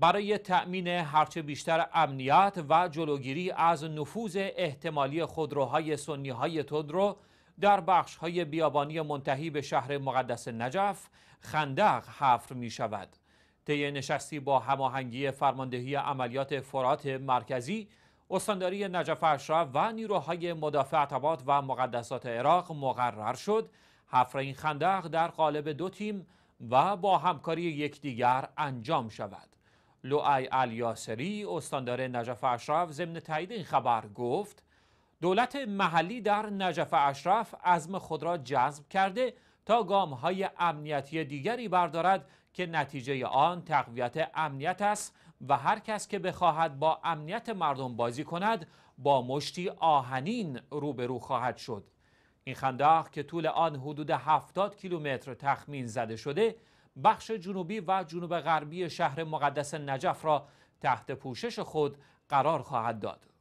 برای تأمین هرچه بیشتر امنیت و جلوگیری از نفوذ احتمالی خودروهای سنی های تودرو در بخش های بیابانی منتهی به شهر مقدس نجف خندق حفر می شود. طی نشستی با هماهنگی فرماندهی عملیات فرات مرکزی استانداری نجف اشرف و نیروهای مدافع عتبات و مقدسات عراق مقرر شد حفر این خندق در قالب دو تیم و با همکاری یکدیگر انجام شود لوعی الیاسری استاندار نجف اشرف ضمن تایید این خبر گفت دولت محلی در نجف اشرف عزم خود را جذب کرده تا گام های امنیتی دیگری بردارد که نتیجه آن تقویت امنیت است و هر کس که بخواهد با امنیت مردم بازی کند با مشتی آهنین روبرو خواهد شد این خنداق که طول آن حدود 70 کیلومتر تخمین زده شده بخش جنوبی و جنوب غربی شهر مقدس نجف را تحت پوشش خود قرار خواهد داد